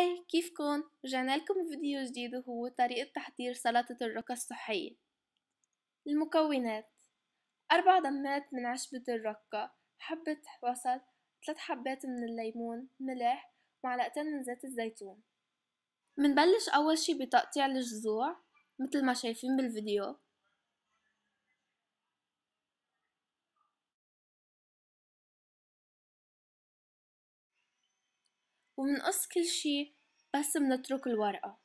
هاي كيفكن؟ رجعنا لكم فيديو جديد وهو طريقة تحضير سلطة الرقة الصحية المكونات أربع دمات من عشبة الرقة حبة بصل ثلاث حبات من الليمون ملح معلقتين من زيت الزيتون منبلش أول شي بتقطيع الجذوع مثل ما شايفين بالفيديو ومنقص كل شي بس منترك الورقة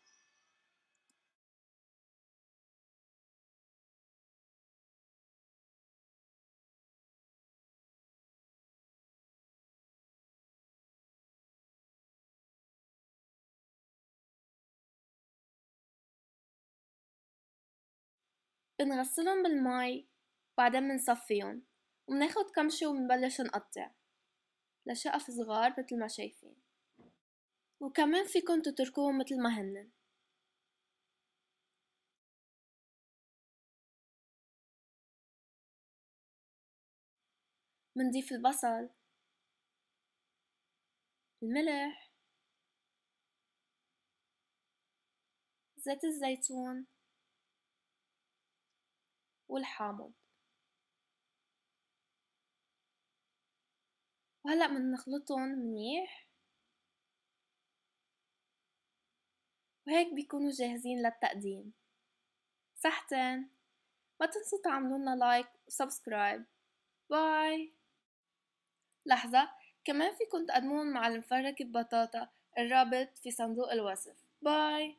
بنغسلهم بالماي بعدين بنصفيهم ومناخد كمشة ومنبلش نقطع لشقف صغار متل ما شايفين وكمان فيكن تتركوهم مثل ما هن منضيف البصل الملح زيت الزيتون والحامض وهلا بنخلطهم منيح وهيك بيكونوا جاهزين للتقديم صحتين ما تنسوا تعملولنا لايك وسبسكرايب باي لحظة كمان فيكن تقدمون مع المفرك ببطاطا الرابط في صندوق الوصف باي